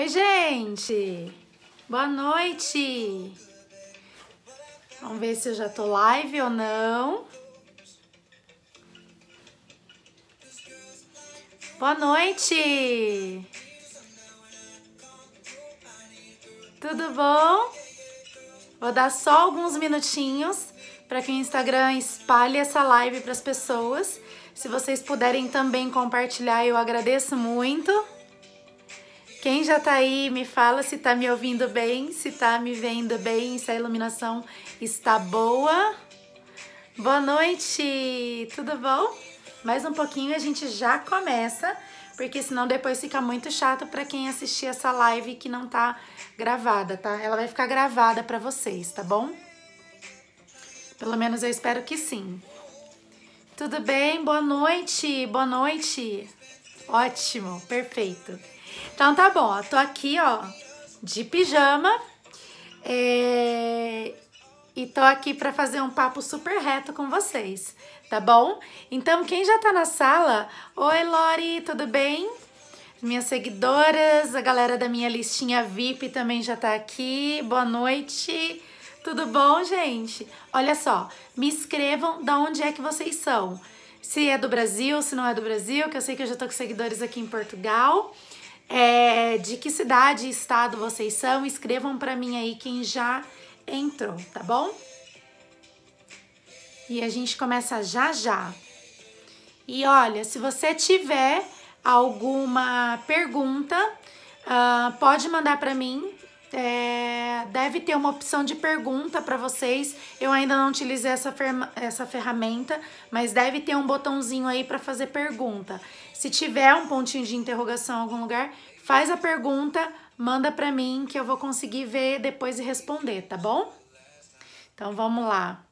Oi, gente! Boa noite! Vamos ver se eu já tô live ou não. Boa noite! Tudo bom? Vou dar só alguns minutinhos para que o Instagram espalhe essa live para as pessoas. Se vocês puderem também compartilhar, eu agradeço muito. Quem já tá aí, me fala se tá me ouvindo bem, se tá me vendo bem, se a iluminação está boa. Boa noite, tudo bom? Mais um pouquinho a gente já começa, porque senão depois fica muito chato para quem assistir essa live que não tá gravada, tá? Ela vai ficar gravada para vocês, tá bom? Pelo menos eu espero que sim. Tudo bem? Boa noite, boa noite. Ótimo, perfeito. Então tá bom, ó, tô aqui, ó, de pijama. É... E tô aqui para fazer um papo super reto com vocês, tá bom? Então, quem já tá na sala, oi Lori, tudo bem? Minhas seguidoras, a galera da minha listinha VIP também já tá aqui. Boa noite. Tudo bom, gente? Olha só, me escrevam da onde é que vocês são. Se é do Brasil, se não é do Brasil, que eu sei que eu já tô com seguidores aqui em Portugal é, de que cidade e estado vocês são. Escrevam para mim aí quem já entrou, tá bom? E a gente começa já já. E olha, se você tiver alguma pergunta, uh, pode mandar para mim. É, deve ter uma opção de pergunta para vocês. Eu ainda não utilizei essa, essa ferramenta, mas deve ter um botãozinho aí para fazer pergunta. Se tiver um pontinho de interrogação em algum lugar, faz a pergunta, manda para mim que eu vou conseguir ver depois e responder, tá bom? Então vamos lá.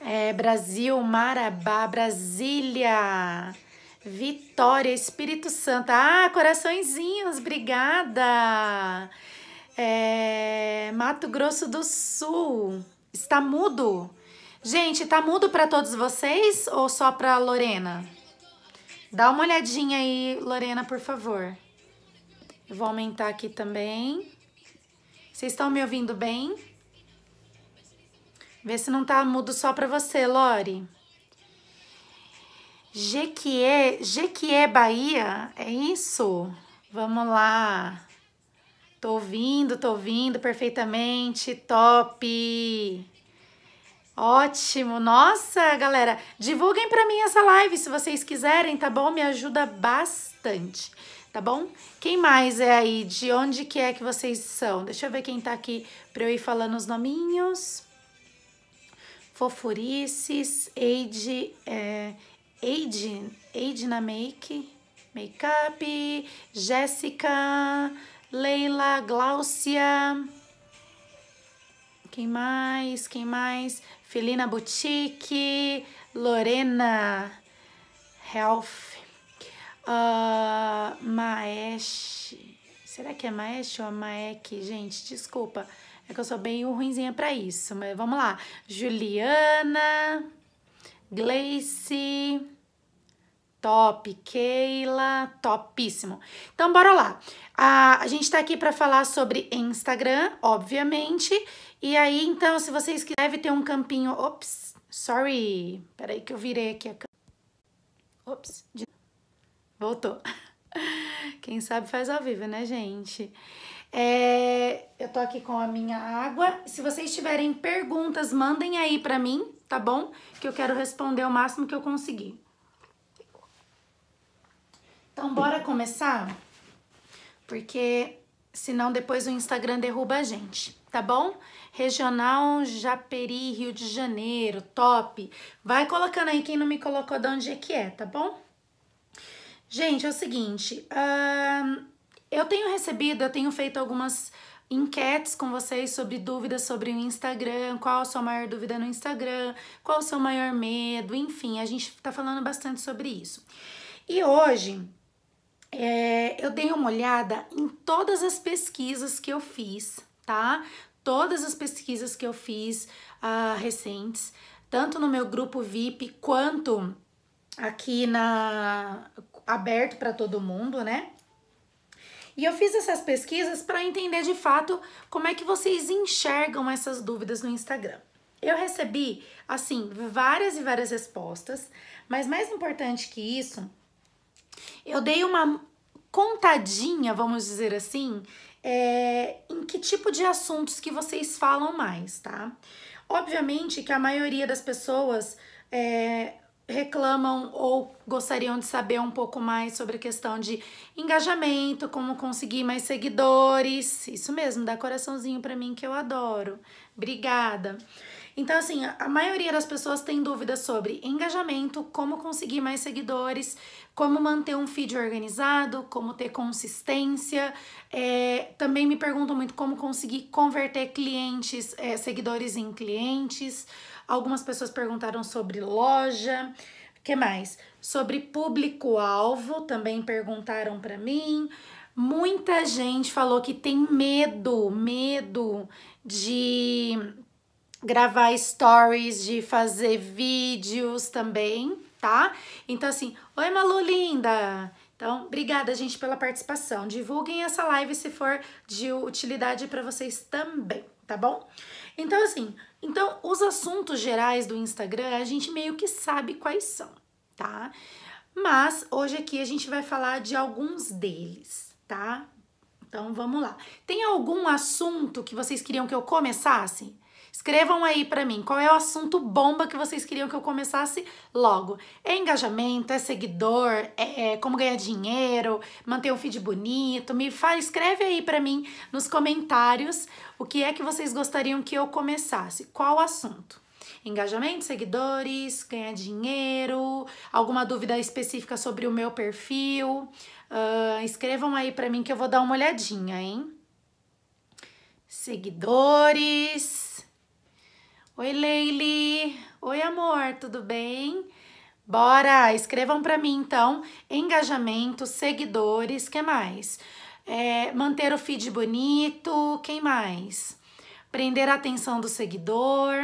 É, Brasil, Marabá, Brasília, Vitória, Espírito Santo. Ah, coraçõezinhos, obrigada. É, Mato Grosso do Sul. Está mudo? Gente, tá mudo para todos vocês ou só para Lorena? Dá uma olhadinha aí, Lorena, por favor. Eu vou aumentar aqui também. Vocês estão me ouvindo bem? Vê se não tá mudo só para você, Lore. Jequié, Jequié, Bahia, é isso? Vamos lá. Tô ouvindo, tô ouvindo perfeitamente. Top! Ótimo! Nossa, galera, divulguem para mim essa live se vocês quiserem, tá bom? Me ajuda bastante, tá bom? Quem mais é aí? De onde que é que vocês são? Deixa eu ver quem tá aqui para eu ir falando os nominhos. Fofurices, Eide, é, Eide, na Make, Makeup, Jéssica, Leila, Gláucia... Quem mais? Quem mais? Felina Boutique, Lorena Health, uh, Maesh. Será que é Maesh ou Maek? Gente, desculpa. É que eu sou bem ruinzinha para isso, mas vamos lá. Juliana, Gleice, Top, Keila, topíssimo. Então, bora lá. A, a gente tá aqui para falar sobre Instagram, obviamente. E aí, então, se vocês quiserem ter um campinho... Ops, sorry. Peraí que eu virei aqui a... Ops, de... voltou. Quem sabe faz ao vivo, né, gente? É, eu tô aqui com a minha água. Se vocês tiverem perguntas, mandem aí para mim, tá bom? Que eu quero responder o máximo que eu conseguir. Então, bora começar? Porque senão depois o Instagram derruba a gente, tá bom? Regional Japeri, Rio de Janeiro, top. Vai colocando aí quem não me colocou de onde é que é, tá bom? Gente, é o seguinte, eu tenho recebido, eu tenho feito algumas enquetes com vocês sobre dúvidas sobre o Instagram, qual a sua maior dúvida no Instagram, qual o seu maior medo, enfim, a gente tá falando bastante sobre isso. E hoje é, eu dei uma olhada em todas as pesquisas que eu fiz, tá? Todas as pesquisas que eu fiz uh, recentes, tanto no meu grupo VIP quanto aqui na aberto para todo mundo, né? E eu fiz essas pesquisas para entender de fato como é que vocês enxergam essas dúvidas no Instagram. Eu recebi, assim, várias e várias respostas, mas mais importante que isso eu dei uma contadinha, vamos dizer assim, é, em que tipo de assuntos que vocês falam mais, tá? Obviamente que a maioria das pessoas é, reclamam ou gostariam de saber um pouco mais sobre a questão de engajamento, como conseguir mais seguidores. Isso mesmo, dá coraçãozinho para mim que eu adoro. Obrigada. Então, assim, a maioria das pessoas tem dúvidas sobre engajamento, como conseguir mais seguidores, como manter um feed organizado, como ter consistência. É, também me perguntam muito como conseguir converter clientes, é, seguidores em clientes. Algumas pessoas perguntaram sobre loja. que mais? Sobre público-alvo, também perguntaram para mim. Muita gente falou que tem medo, medo de gravar stories, de fazer vídeos também, tá? Então, assim, oi Malu linda! Então, obrigada, gente, pela participação. Divulguem essa live se for de utilidade para vocês também, tá bom? Então, assim, então os assuntos gerais do Instagram a gente meio que sabe quais são, tá? Mas hoje aqui a gente vai falar de alguns deles, tá? Então vamos lá. Tem algum assunto que vocês queriam que eu começasse? Escrevam aí para mim qual é o assunto bomba que vocês queriam que eu começasse logo. É engajamento, é seguidor, é, é como ganhar dinheiro, manter um feed bonito. Me fala, escreve aí para mim nos comentários o que é que vocês gostariam que eu começasse, qual assunto engajamento, seguidores, ganhar dinheiro, alguma dúvida específica sobre o meu perfil, uh, escrevam aí para mim que eu vou dar uma olhadinha, hein? Seguidores. Oi, Leili. Oi, amor, tudo bem? Bora, escrevam para mim então, engajamento, seguidores, que mais? É, manter o feed bonito, quem mais? Prender a atenção do seguidor,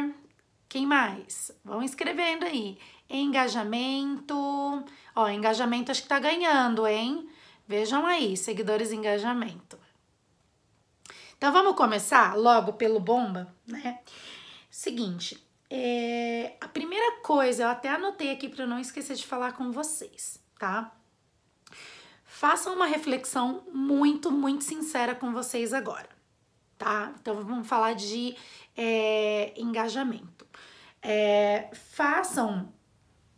quem mais? Vão escrevendo aí. Engajamento, ó, engajamento acho que tá ganhando, hein? Vejam aí, seguidores engajamento. Então vamos começar logo pelo bomba, né? Seguinte, é, a primeira coisa, eu até anotei aqui para não esquecer de falar com vocês, tá? Façam uma reflexão muito, muito sincera com vocês agora, tá? Então vamos falar de é, engajamento. É, façam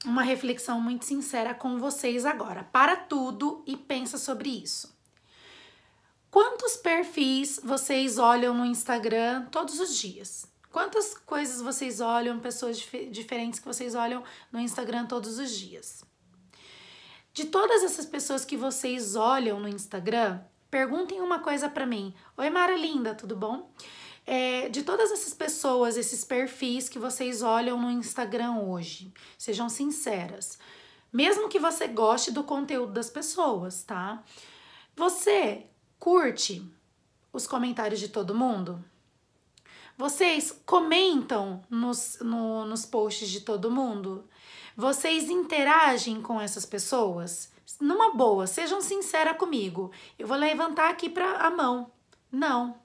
uma reflexão muito sincera com vocês agora. Para tudo e pensa sobre isso. Quantos perfis vocês olham no Instagram todos os dias? Quantas coisas vocês olham, pessoas dif diferentes que vocês olham no Instagram todos os dias? De todas essas pessoas que vocês olham no Instagram, perguntem uma coisa para mim. Oi, Mara linda, tudo bom? É, de todas essas pessoas, esses perfis que vocês olham no Instagram hoje, sejam sinceras. Mesmo que você goste do conteúdo das pessoas, tá? Você curte os comentários de todo mundo? Vocês comentam nos, no, nos posts de todo mundo? Vocês interagem com essas pessoas? Numa boa, sejam sincera comigo. Eu vou levantar aqui para a mão. Não.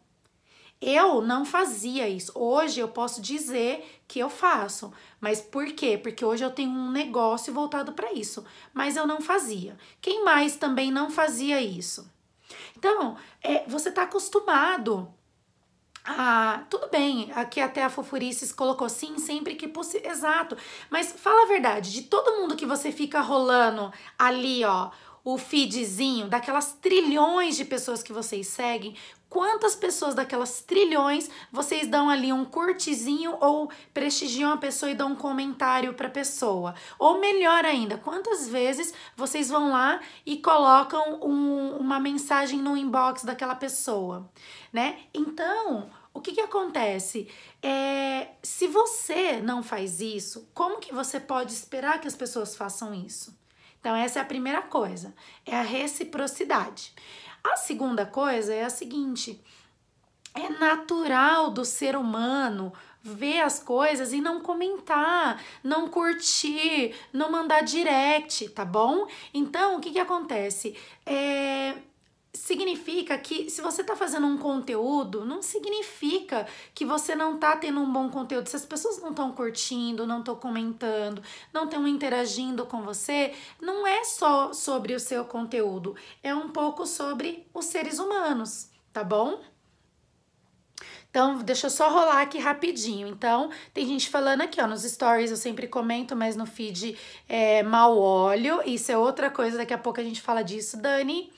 Eu não fazia isso. Hoje eu posso dizer que eu faço. Mas por quê? Porque hoje eu tenho um negócio voltado para isso. Mas eu não fazia. Quem mais também não fazia isso? Então, é, você está acostumado ah, tudo bem, aqui até a Fofurices colocou sim sempre que possível. Exato, mas fala a verdade, de todo mundo que você fica rolando ali, ó, o feedzinho daquelas trilhões de pessoas que vocês seguem, Quantas pessoas daquelas trilhões vocês dão ali um curtizinho ou prestigiam a pessoa e dão um comentário para a pessoa? Ou melhor ainda, quantas vezes vocês vão lá e colocam um, uma mensagem no inbox daquela pessoa, né? Então, o que, que acontece? É, se você não faz isso, como que você pode esperar que as pessoas façam isso? Então, essa é a primeira coisa, é a reciprocidade. A segunda coisa é a seguinte: é natural do ser humano ver as coisas e não comentar, não curtir, não mandar direct, tá bom? Então, o que que acontece? É, significa que se você está fazendo um conteúdo, não significa que você não está tendo um bom conteúdo. Se as pessoas não estão curtindo, não estão comentando, não estão interagindo com você, não é só sobre o seu conteúdo, é um pouco sobre os seres humanos, tá bom? Então, deixa eu só rolar aqui rapidinho. Então, tem gente falando aqui, ó, nos stories eu sempre comento, mas no feed é mau óleo. Isso é outra coisa, daqui a pouco a gente fala disso, Dani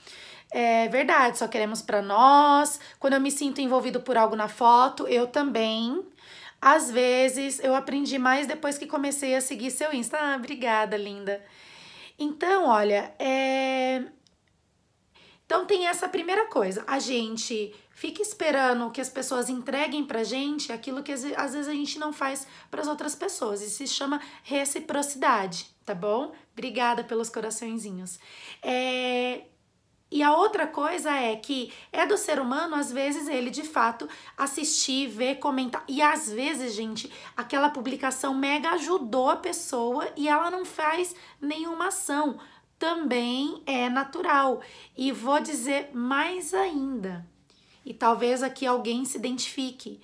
é verdade, só queremos para nós. Quando eu me sinto envolvido por algo na foto, eu também. Às vezes, eu aprendi mais depois que comecei a seguir seu Insta. Ah, obrigada, linda. Então, olha, é... Então tem essa primeira coisa, a gente fica esperando que as pessoas entreguem pra gente aquilo que às vezes a gente não faz para as outras pessoas. Isso se chama reciprocidade, tá bom? Obrigada pelos coraçõezinhos. É... E a outra coisa é que é do ser humano, às vezes, ele de fato assistir, ver, comentar. E às vezes, gente, aquela publicação mega ajudou a pessoa e ela não faz nenhuma ação. Também é natural. E vou dizer mais ainda, e talvez aqui alguém se identifique.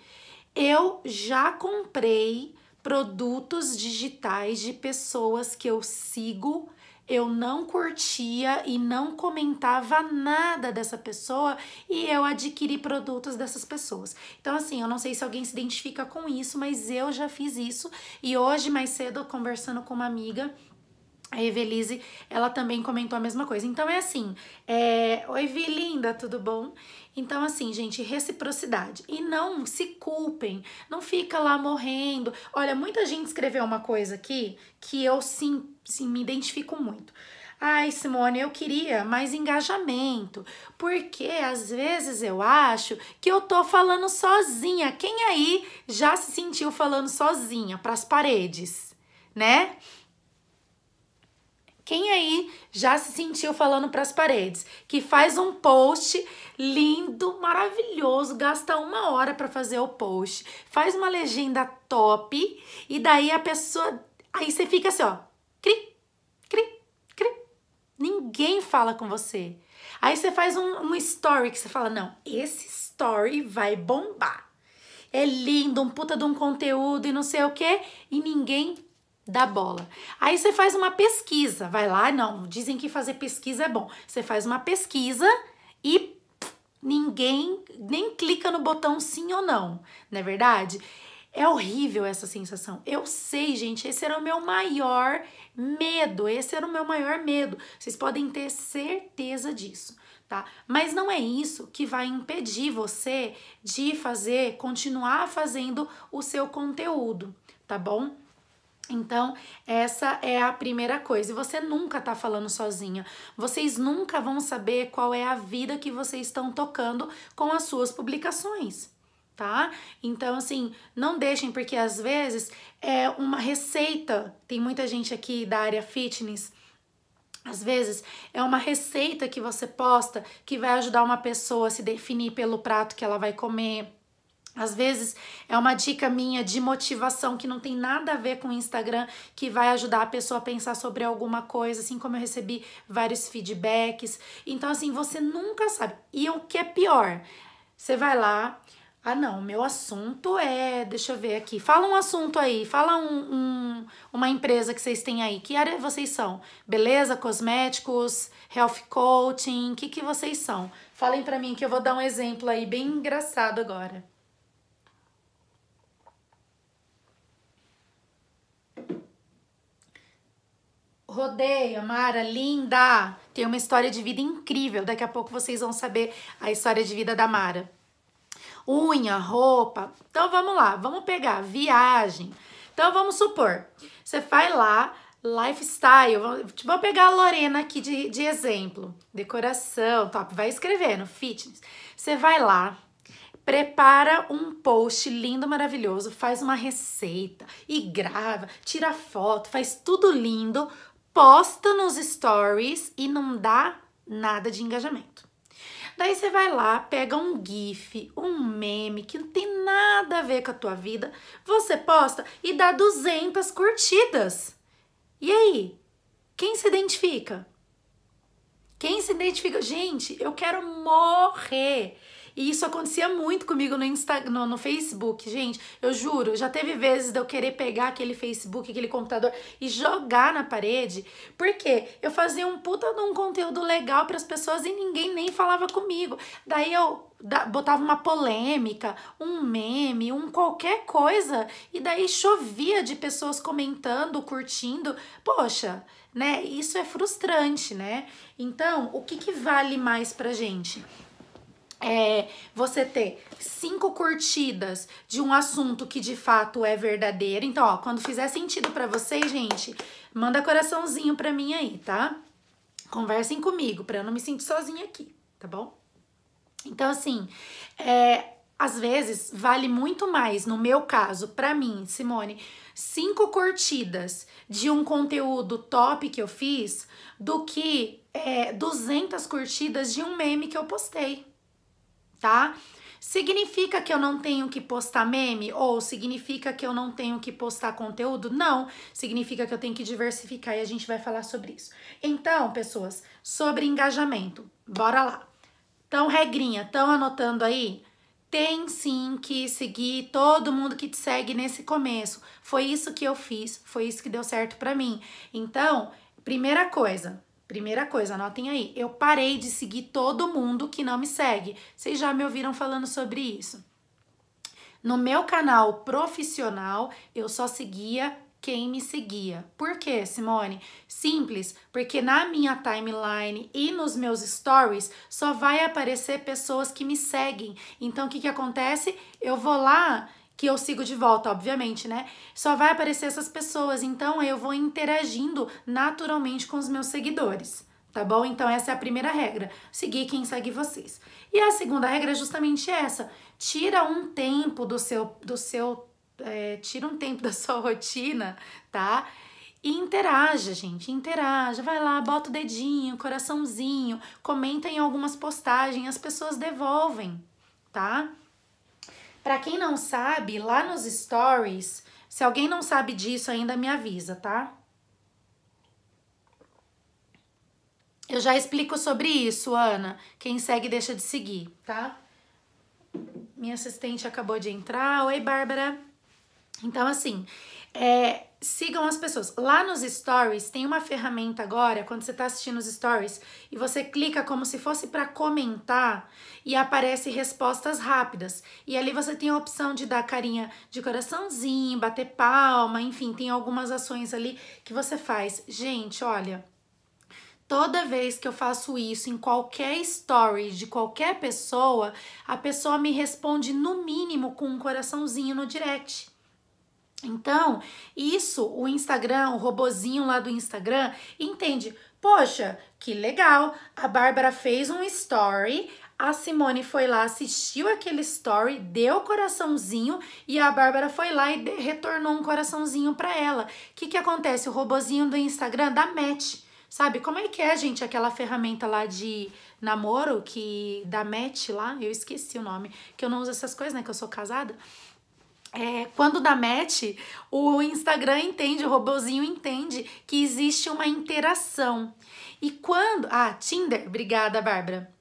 Eu já comprei produtos digitais de pessoas que eu sigo eu não curtia e não comentava nada dessa pessoa e eu adquiri produtos dessas pessoas. Então, assim, eu não sei se alguém se identifica com isso, mas eu já fiz isso e hoje, mais cedo, conversando com uma amiga. A Evelise, ela também comentou a mesma coisa. Então é assim, é... Oi, Vi, linda, tudo bom? Então, assim, gente, reciprocidade. E não se culpem, não fica lá morrendo. Olha, muita gente escreveu uma coisa aqui que eu sinto sim, me identifico muito. Ai, Simone, eu queria mais engajamento, porque às vezes eu acho que eu tô falando sozinha. Quem aí já se sentiu falando sozinha para as paredes, né? Quem aí já se sentiu falando para as paredes? Que faz um post lindo, maravilhoso, gasta uma hora para fazer o post, faz uma legenda top e daí a pessoa. Aí você fica assim, ó. Cri, cri, cri. Ninguém fala com você. Aí você faz um, um story que você fala: não, esse story vai bombar. É lindo, um puta de um conteúdo e não sei o que, e ninguém dá bola. Aí você faz uma pesquisa, vai lá, não, dizem que fazer pesquisa é bom. Você faz uma pesquisa e ninguém nem clica no botão sim ou não, não é verdade? É horrível essa sensação. Eu sei, gente, esse era o meu maior Medo, esse era o meu maior medo. Vocês podem ter certeza disso, tá? Mas não é isso que vai impedir você de fazer, continuar fazendo o seu conteúdo, tá bom? Então, essa é a primeira coisa. E você nunca tá falando sozinha. Vocês nunca vão saber qual é a vida que vocês estão tocando com as suas publicações tá? Então, assim, não deixem, porque às vezes é uma receita. Tem muita gente aqui da área fitness. Às vezes é uma receita que você posta que vai ajudar uma pessoa a se definir pelo prato que ela vai comer. Às vezes é uma dica minha de motivação que não tem nada a ver com o Instagram, que vai ajudar a pessoa a pensar sobre alguma coisa, assim como eu recebi vários feedbacks. Então, assim, você nunca sabe. E o que é pior? Você vai lá, ah, não, meu assunto é. Deixa eu ver aqui. Fala um assunto aí. Fala um, um, uma empresa que vocês têm aí. Que área vocês são? Beleza, cosméticos, health coaching. O que, que vocês são? Falem para mim que eu vou dar um exemplo aí bem engraçado agora. Rodeia, Mara, linda! Tem uma história de vida incrível. Daqui a pouco vocês vão saber a história de vida da Mara unha, roupa. Então vamos lá, vamos pegar viagem. Então vamos supor, você vai lá, lifestyle, tipo, vou pegar a Lorena aqui de, de exemplo, decoração, top, vai escrevendo, fitness. Você vai lá, prepara um post lindo, maravilhoso, faz uma receita e grava, tira foto, faz tudo lindo, posta nos stories e não dá nada de engajamento. Daí você vai lá, pega um GIF, um meme que não tem nada a ver com a tua vida, você posta e dá 200 curtidas. E aí? Quem se identifica? Quem se identifica? Gente, eu quero morrer. E isso acontecia muito comigo no, Insta, no, no Facebook, gente. Eu juro, já teve vezes de eu querer pegar aquele Facebook, aquele computador e jogar na parede, porque eu fazia um puta de um conteúdo legal para as pessoas e ninguém nem falava comigo. Daí eu botava uma polêmica, um meme, um qualquer coisa, e daí chovia de pessoas comentando, curtindo. Poxa, né? Isso é frustrante, né? Então, o que, que vale mais pra gente? é, você ter cinco curtidas de um assunto que de fato é verdadeiro. Então, ó, quando fizer sentido para vocês, gente, manda coraçãozinho para mim aí, tá? Conversem comigo para eu não me sentir sozinha aqui, tá bom? Então, assim, é, às vezes vale muito mais, no meu caso, para mim, Simone, cinco curtidas de um conteúdo top que eu fiz do que é, 200 curtidas de um meme que eu postei tá? Significa que eu não tenho que postar meme? Ou significa que eu não tenho que postar conteúdo? Não. Significa que eu tenho que diversificar e a gente vai falar sobre isso. Então, pessoas, sobre engajamento, bora lá. Então, regrinha, estão anotando aí? Tem sim que seguir todo mundo que te segue nesse começo. Foi isso que eu fiz, foi isso que deu certo para mim. Então, primeira coisa, Primeira coisa, anotem aí. Eu parei de seguir todo mundo que não me segue. Vocês já me ouviram falando sobre isso. No meu canal profissional, eu só seguia quem me seguia. Por quê, Simone? Simples, porque na minha timeline e nos meus stories só vai aparecer pessoas que me seguem. Então o que, que acontece? Eu vou lá que eu sigo de volta, obviamente, né? Só vai aparecer essas pessoas, então eu vou interagindo naturalmente com os meus seguidores, tá bom? Então essa é a primeira regra, seguir quem segue vocês. E a segunda regra é justamente essa, tira um tempo do seu, do seu é, tira um tempo da sua rotina, tá? E interaja, gente, interaja. Vai lá, bota o dedinho, coraçãozinho, comenta em algumas postagens, as pessoas devolvem, tá? Para quem não sabe, lá nos stories, se alguém não sabe disso ainda me avisa, tá? Eu já explico sobre isso, Ana. Quem segue deixa de seguir, tá? Minha assistente acabou de entrar. Oi, Bárbara. Então, assim, é, sigam as pessoas. Lá nos stories tem uma ferramenta agora, quando você está assistindo os stories, e você clica como se fosse para comentar e aparece respostas rápidas. E ali você tem a opção de dar carinha de coraçãozinho, bater palma, enfim, tem algumas ações ali que você faz. Gente, olha, Toda vez que eu faço isso em qualquer story de qualquer pessoa, a pessoa me responde no mínimo com um coraçãozinho no direct. Então, isso, o Instagram, o robozinho lá do Instagram, entende. Poxa, que legal! A Bárbara fez um story, a Simone foi lá, assistiu aquele story, deu coraçãozinho e a Bárbara foi lá e retornou um coraçãozinho para ela. O que, que acontece? O robozinho do Instagram dá match. Sabe como é que é, gente, aquela ferramenta lá de namoro que dá match lá? Eu esqueci o nome, que eu não uso essas coisas, né? Que eu sou casada. É, quando dá match, o Instagram entende, o robozinho entende que existe uma interação. E quando. Ah, Tinder, obrigada, Bárbara.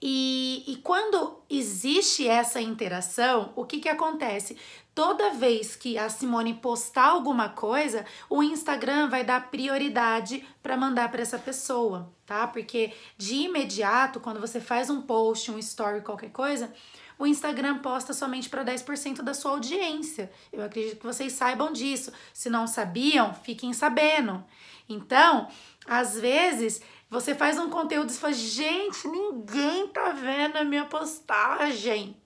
E, e quando existe essa interação, o que, que acontece? Toda vez que a Simone postar alguma coisa, o Instagram vai dar prioridade para mandar para essa pessoa, tá? Porque de imediato, quando você faz um post, um story, qualquer coisa, o Instagram posta somente para 10% da sua audiência. Eu acredito que vocês saibam disso. Se não sabiam, fiquem sabendo. Então, às vezes, você faz um conteúdo e fala: gente, ninguém tá vendo a minha postagem.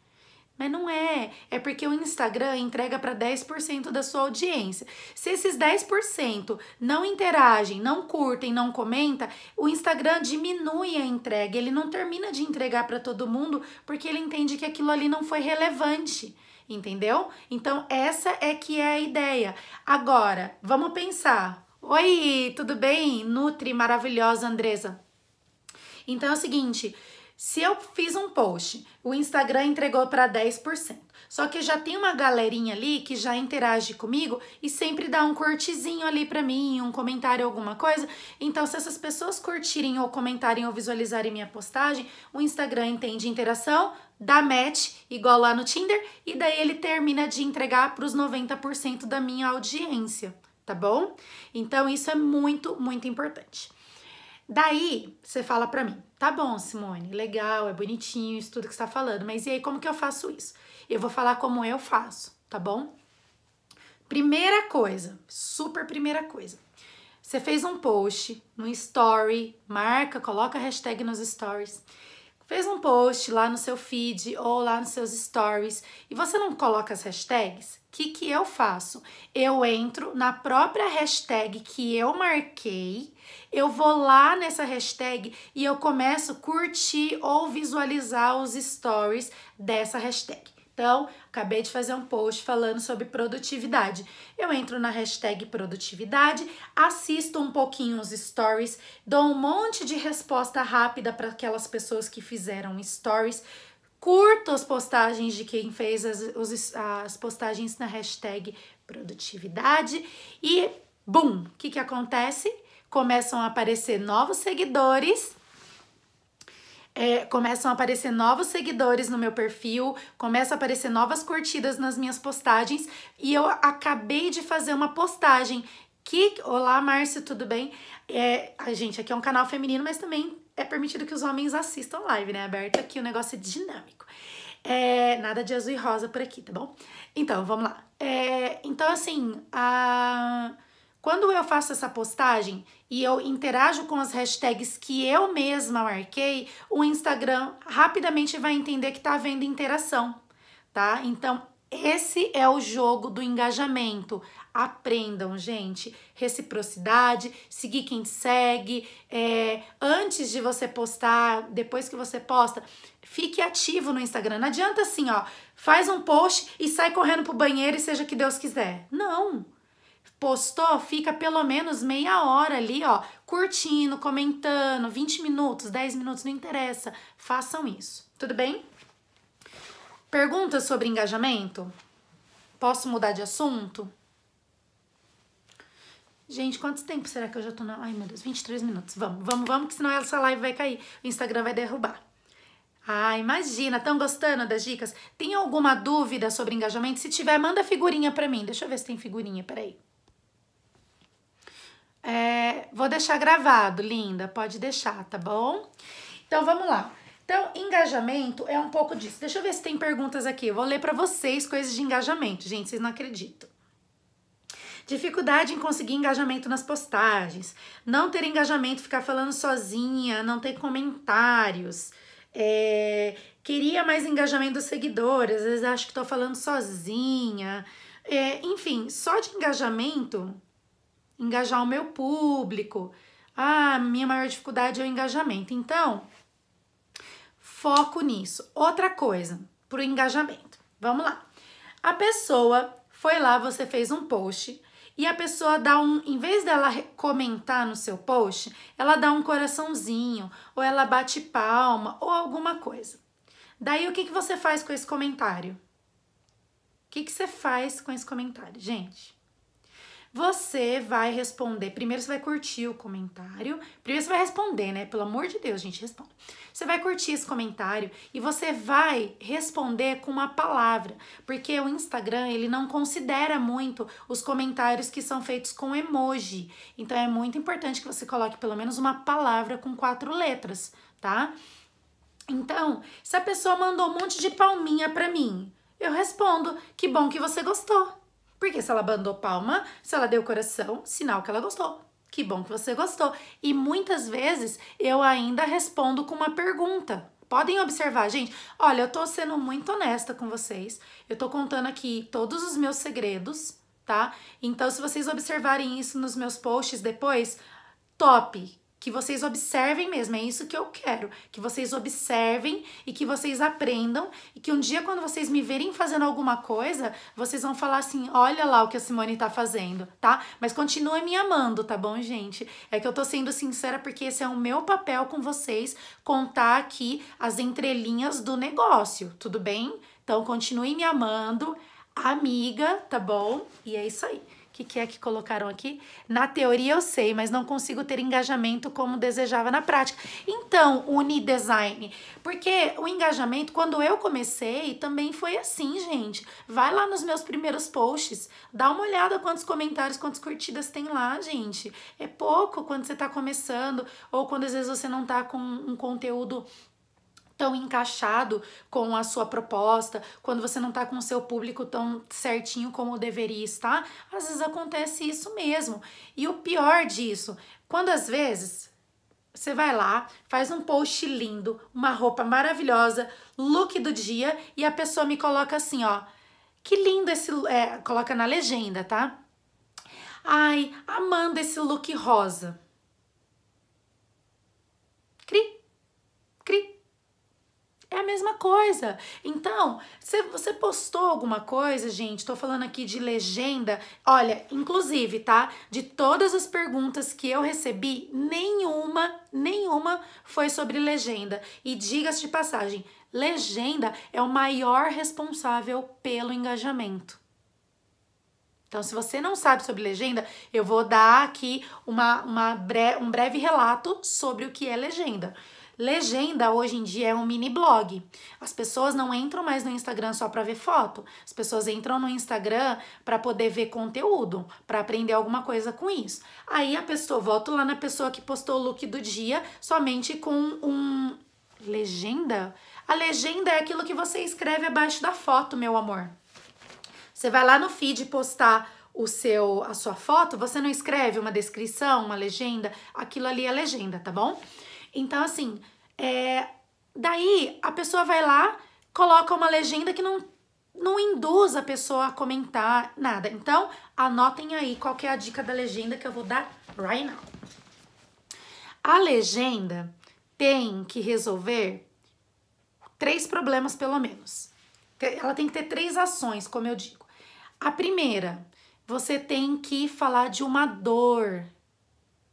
Mas não é. É porque o Instagram entrega para 10% da sua audiência. Se esses 10% não interagem, não curtem, não comentam o Instagram diminui a entrega. Ele não termina de entregar para todo mundo porque ele entende que aquilo ali não foi relevante. Entendeu? Então, essa é que é a ideia. Agora, vamos pensar. Oi, tudo bem? Nutri maravilhosa Andresa. Então é o seguinte, se eu fiz um post, o Instagram entregou para 10%. Só que já tem uma galerinha ali que já interage comigo e sempre dá um curtizinho ali para mim, um comentário, alguma coisa. Então, se essas pessoas curtirem ou comentarem ou visualizarem minha postagem, o Instagram entende interação, dá match, igual lá no Tinder, e daí ele termina de entregar para os 90% da minha audiência, tá bom? Então, isso é muito, muito importante. Daí você fala para mim, tá bom, Simone, legal, é bonitinho isso tudo que está falando, mas e aí como que eu faço isso? Eu vou falar como eu faço, tá bom? Primeira coisa, super primeira coisa. Você fez um post no story, marca, coloca a hashtag nos stories fez um post lá no seu feed ou lá nos seus stories e você não coloca as hashtags, o que, que eu faço? Eu entro na própria hashtag que eu marquei, eu vou lá nessa hashtag e eu começo a curtir ou visualizar os stories dessa hashtag. Então, acabei de fazer um post falando sobre produtividade. Eu entro na hashtag produtividade, assisto um pouquinho os stories, dou um monte de resposta rápida para aquelas pessoas que fizeram stories, curto as postagens de quem fez as, os, as postagens na hashtag produtividade e, bum, o que, que acontece? Começam a aparecer novos seguidores é, começam a aparecer novos seguidores no meu perfil, começam a aparecer novas curtidas nas minhas postagens e eu acabei de fazer uma postagem que, olá Márcio, tudo bem? É, a gente aqui é um canal feminino, mas também é permitido que os homens assistam live, né? Aberto aqui, o negócio é dinâmico. É, nada de azul e rosa por aqui, tá bom? Então, vamos lá. É, então, assim, a... Quando eu faço essa postagem e eu interajo com as hashtags que eu mesma marquei, o Instagram rapidamente vai entender que está havendo interação, tá? Então, esse é o jogo do engajamento. Aprendam, gente. Reciprocidade, seguir quem segue. É, antes de você postar, depois que você posta, fique ativo no Instagram. Não adianta assim, ó, faz um post e sai correndo pro banheiro e seja que Deus quiser. Não! postou, fica pelo menos meia hora ali, ó, curtindo, comentando, 20 minutos, 10 minutos, não interessa. Façam isso, tudo bem? Perguntas sobre engajamento? Posso mudar de assunto? Gente, quanto tempo será que eu já tô na. Ai, meu Deus, 23 minutos. Vamos, vamos, vamos, que senão essa live vai cair. O Instagram vai derrubar. Ah, imagina, estão gostando das dicas? Tem alguma dúvida sobre engajamento? Se tiver, manda figurinha para mim. Deixa eu ver se tem figurinha, peraí. É, vou deixar gravado, linda, pode deixar, tá bom? Então vamos lá. Então, engajamento é um pouco disso. Deixa eu ver se tem perguntas aqui. Eu vou ler para vocês coisas de engajamento, gente, vocês não acreditam. Dificuldade em conseguir engajamento nas postagens, não ter engajamento, ficar falando sozinha, não ter comentários. É, queria mais engajamento dos seguidores, às vezes acho que estou falando sozinha. É, enfim, só de engajamento engajar o meu público. Ah, minha maior dificuldade é o engajamento. Então, foco nisso. Outra coisa, para o engajamento. Vamos lá. A pessoa foi lá, você fez um post e a pessoa dá um, em vez dela comentar no seu post, ela dá um coraçãozinho, ou ela bate palma, ou alguma coisa. Daí o que, que você faz com esse comentário? O que, que você faz com esse comentário, gente? Você vai responder. Primeiro você vai curtir o comentário. Primeiro você vai responder, né? Pelo amor de Deus, gente, responde. Você vai curtir esse comentário e você vai responder com uma palavra, porque o Instagram, ele não considera muito os comentários que são feitos com emoji. Então é muito importante que você coloque pelo menos uma palavra com quatro letras, tá? Então, se a pessoa mandou um monte de palminha para mim, eu respondo: "Que bom que você gostou". Porque se ela mandou palma, se ela deu coração, sinal que ela gostou. Que bom que você gostou. E muitas vezes eu ainda respondo com uma pergunta. Podem observar, gente. Olha, eu tô sendo muito honesta com vocês. Eu tô contando aqui todos os meus segredos, tá? Então, se vocês observarem isso nos meus posts depois, top que vocês observem mesmo, é isso que eu quero, que vocês observem e que vocês aprendam e que um dia quando vocês me verem fazendo alguma coisa, vocês vão falar assim: "Olha lá o que a Simone tá fazendo", tá? Mas continue me amando, tá bom, gente? É que eu tô sendo sincera porque esse é o meu papel com vocês, contar aqui as entrelinhas do negócio, tudo bem? Então continue me amando, amiga, tá bom? E é isso aí que, que é que colocaram aqui? Na teoria eu sei, mas não consigo ter engajamento como desejava na prática. Então, Unidesign, porque o engajamento, quando eu comecei, também foi assim, gente. Vai lá nos meus primeiros posts, dá uma olhada quantos comentários, quantas curtidas tem lá, gente. É pouco quando você está começando, ou quando às vezes você não está com um conteúdo tão encaixado com a sua proposta, quando você não tá com o seu público tão certinho como deveria estar, às vezes acontece isso mesmo. E o pior disso, quando às vezes você vai lá, faz um post lindo, uma roupa maravilhosa, look do dia e a pessoa me coloca assim, ó, que lindo esse, é, coloca na legenda, tá? Ai, Amanda, esse look rosa. Cri, cri. É a mesma coisa. Então, se você postou alguma coisa, gente, tô falando aqui de legenda. Olha, inclusive, tá? De todas as perguntas que eu recebi, nenhuma, nenhuma foi sobre legenda. E diga-se de passagem, legenda é o maior responsável pelo engajamento. Então, se você não sabe sobre legenda, eu vou dar aqui uma, uma bre um breve relato sobre o que é legenda. Legenda hoje em dia é um mini blog. As pessoas não entram mais no Instagram só para ver foto. As pessoas entram no Instagram para poder ver conteúdo, para aprender alguma coisa com isso. Aí a pessoa, volto lá na pessoa que postou o look do dia somente com um legenda. A legenda é aquilo que você escreve abaixo da foto, meu amor. Você vai lá no feed postar o seu a sua foto, você não escreve uma descrição, uma legenda, aquilo ali é legenda, tá bom? Então, assim, é... daí a pessoa vai lá, coloca uma legenda que não, não induz a pessoa a comentar nada. Então, anotem aí qual é a dica da legenda que eu vou dar right now. A legenda tem que resolver três problemas, pelo menos. Ela tem que ter três ações, como eu digo. A primeira, você tem que falar de uma dor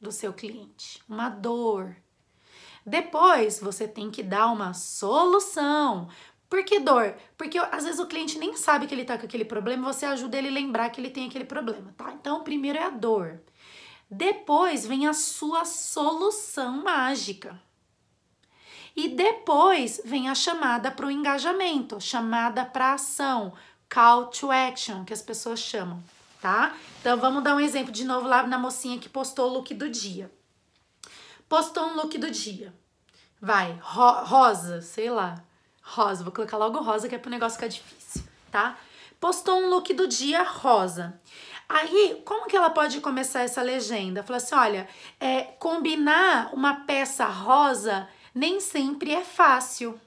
do seu cliente, uma dor depois você tem que dar uma solução. Por que dor? Porque às vezes o cliente nem sabe que ele está com aquele problema, você ajuda ele a lembrar que ele tem aquele problema, tá? Então, primeiro é a dor. Depois vem a sua solução mágica. E depois vem a chamada para o engajamento, chamada para ação, call to action, que as pessoas chamam, tá? Então vamos dar um exemplo de novo lá na mocinha que postou o look do dia. Postou um look do dia. Vai, ro rosa, sei lá. Rosa, vou colocar logo rosa que é pro negócio ficar difícil, tá? Postou um look do dia rosa. Aí, como que ela pode começar essa legenda? Falou assim: olha, é, combinar uma peça rosa nem sempre é fácil.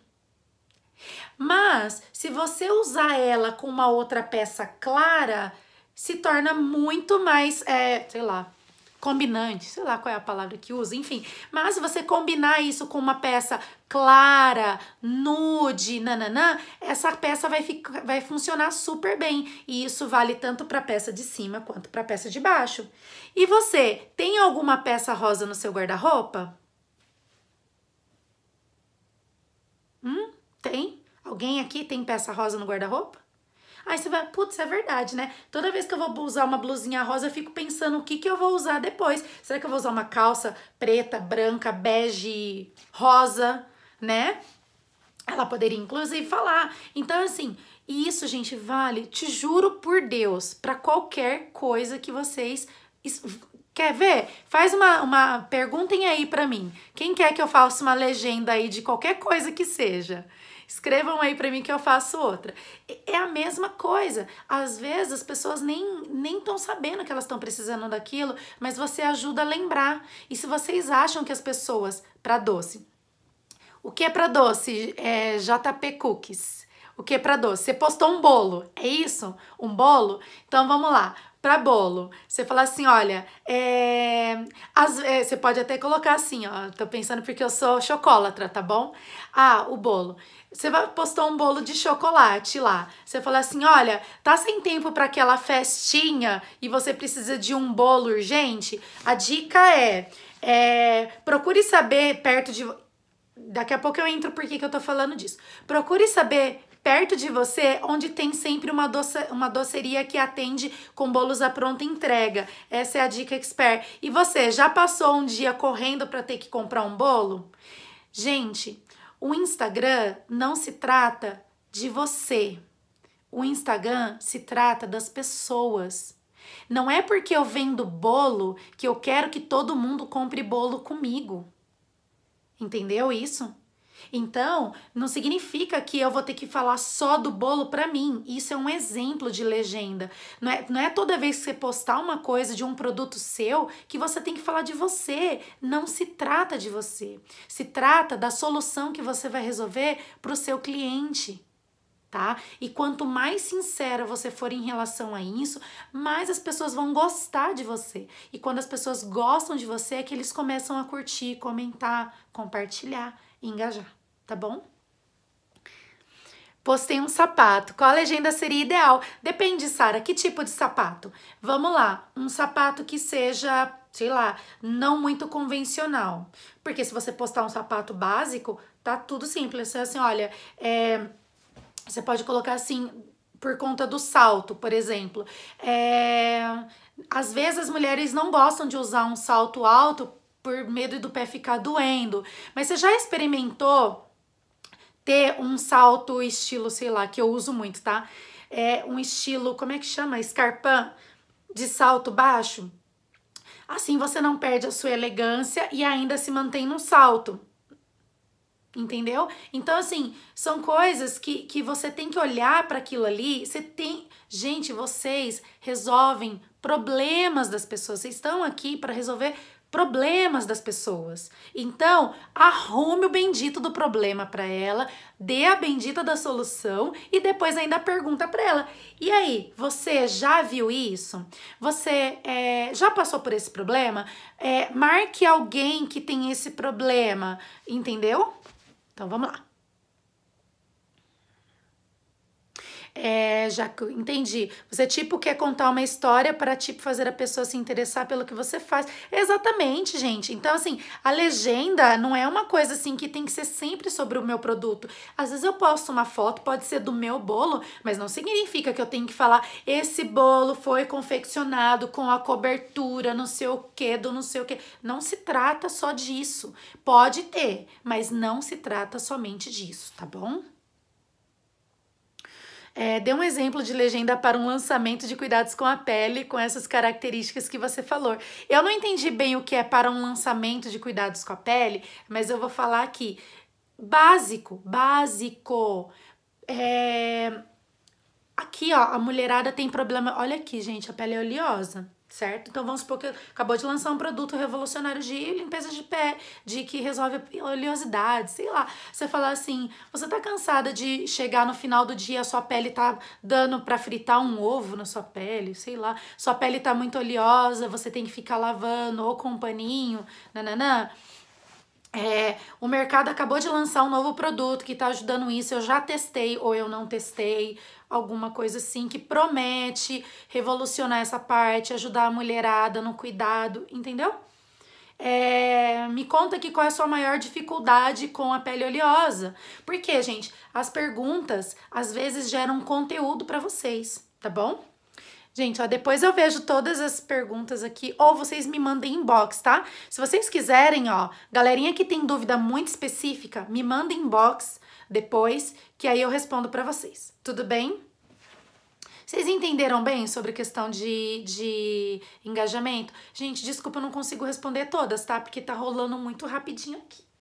Mas, se você usar ela com uma outra peça clara, se torna muito mais, é, sei lá, combinante, sei lá qual é a palavra que usa, enfim. Mas se você combinar isso com uma peça clara, nude, nananã, essa peça vai, ficar, vai funcionar super bem. E isso vale tanto para a peça de cima quanto para a peça de baixo. E você, tem alguma peça rosa no seu guarda-roupa? Hum? Tem? Alguém aqui tem peça rosa no guarda-roupa? Aí você vai, putz, é verdade, né? Toda vez que eu vou usar uma blusinha rosa, eu fico pensando o que, que eu vou usar depois. Será que eu vou usar uma calça preta, branca, bege, rosa, né? Ela poderia, inclusive, falar. Então, assim, isso, gente, vale, te juro por Deus, para qualquer coisa que vocês Quer ver? Faz uma, uma perguntem aí para mim. Quem quer que eu faça uma legenda aí de qualquer coisa que seja? escrevam aí para mim que eu faço outra. É a mesma coisa. Às vezes as pessoas nem nem estão sabendo que elas estão precisando daquilo, mas você ajuda a lembrar. E se vocês acham que as pessoas para doce, o que é para doce? É JP Cookies. O que é para doce? Você postou um bolo, é isso? Um bolo? Então vamos lá para bolo. Você fala assim, olha, é, as, é, você pode até colocar assim, ó, tô pensando porque eu sou chocolatra, tá bom? Ah, o bolo. Você vai postar um bolo de chocolate lá. Você fala assim, olha, tá sem tempo para aquela festinha e você precisa de um bolo urgente. A dica é, é procure saber perto de Daqui a pouco eu entro porque que eu tô falando disso. Procure saber perto de você, onde tem sempre uma, doce, uma doceria que atende com bolos à pronta entrega. Essa é a dica expert. E você, já passou um dia correndo para ter que comprar um bolo? Gente, o Instagram não se trata de você. O Instagram se trata das pessoas. Não é porque eu vendo bolo que eu quero que todo mundo compre bolo comigo. Entendeu isso? Então, não significa que eu vou ter que falar só do bolo para mim. Isso é um exemplo de legenda. Não é, não é toda vez que você postar uma coisa de um produto seu que você tem que falar de você. Não se trata de você. Se trata da solução que você vai resolver para o seu cliente tá? E quanto mais sincera você for em relação a isso, mais as pessoas vão gostar de você. E quando as pessoas gostam de você, é que eles começam a curtir, comentar, compartilhar, engajar tá bom? Postei um sapato. Qual legenda seria ideal? Depende, Sara, que tipo de sapato? Vamos lá, um sapato que seja, sei lá, não muito convencional. Porque se você postar um sapato básico, tá tudo simples. Você, então, assim, olha, é, você pode colocar assim, por conta do salto, por exemplo. É, às vezes as mulheres não gostam de usar um salto alto por medo do pé ficar doendo. Mas você já experimentou ter um salto estilo, sei lá, que eu uso muito, tá? É um estilo, como é que chama? Escarpin de salto baixo. Assim você não perde a sua elegância e ainda se mantém no salto. Entendeu? Então, assim, são coisas que, que você tem que olhar para aquilo ali. Você tem. Gente, vocês resolvem problemas das pessoas. Vocês estão aqui para resolver problemas das pessoas. Então, arrume o bendito do problema para ela, dê a bendita da solução e depois ainda pergunta para ela: e aí, você já viu isso? Você é, já passou por esse problema? É, marque alguém que tem esse problema, entendeu? Então vamos lá. É, já entendi. Você, tipo, quer contar uma história para, tipo, fazer a pessoa se interessar pelo que você faz. Exatamente, gente. Então, assim, a legenda não é uma coisa, assim, que tem que ser sempre sobre o meu produto. Às vezes eu posto uma foto, pode ser do meu bolo, mas não significa que eu tenho que falar esse bolo foi confeccionado com a cobertura, não sei o que, do não sei o que. Não se trata só disso. Pode ter, mas não se trata somente disso, tá bom? É, dê um exemplo de legenda para um lançamento de cuidados com a pele com essas características que você falou. Eu não entendi bem o que é para um lançamento de cuidados com a pele, mas eu vou falar aqui. Básico, básico. É... Aqui, ó, a mulherada tem problema. Olha aqui, gente, a pele é oleosa certo? Então vamos supor que acabou de lançar um produto revolucionário de limpeza de pé, de que resolve oleosidade, sei lá. Você falar assim, você tá cansada de chegar no final do dia, a sua pele tá dando para fritar um ovo na sua pele, sei lá. Sua pele tá muito oleosa, você tem que ficar lavando ou com um paninho, nananã. É, o mercado acabou de lançar um novo produto que está ajudando isso. Eu já testei ou eu não testei, alguma coisa assim que promete revolucionar essa parte, ajudar a mulherada no cuidado, entendeu? É, me conta aqui qual é a sua maior dificuldade com a pele oleosa. Porque, gente, as perguntas às vezes geram conteúdo para vocês, tá bom? Gente, ó, depois eu vejo todas as perguntas aqui, ou vocês me mandem inbox, tá? Se vocês quiserem, ó, galerinha que tem dúvida muito específica, me mandem inbox depois, que aí eu respondo para vocês. Tudo bem? Vocês entenderam bem sobre a questão de, de engajamento? Gente, desculpa, eu não consigo responder todas, tá? Porque tá rolando muito rapidinho aqui.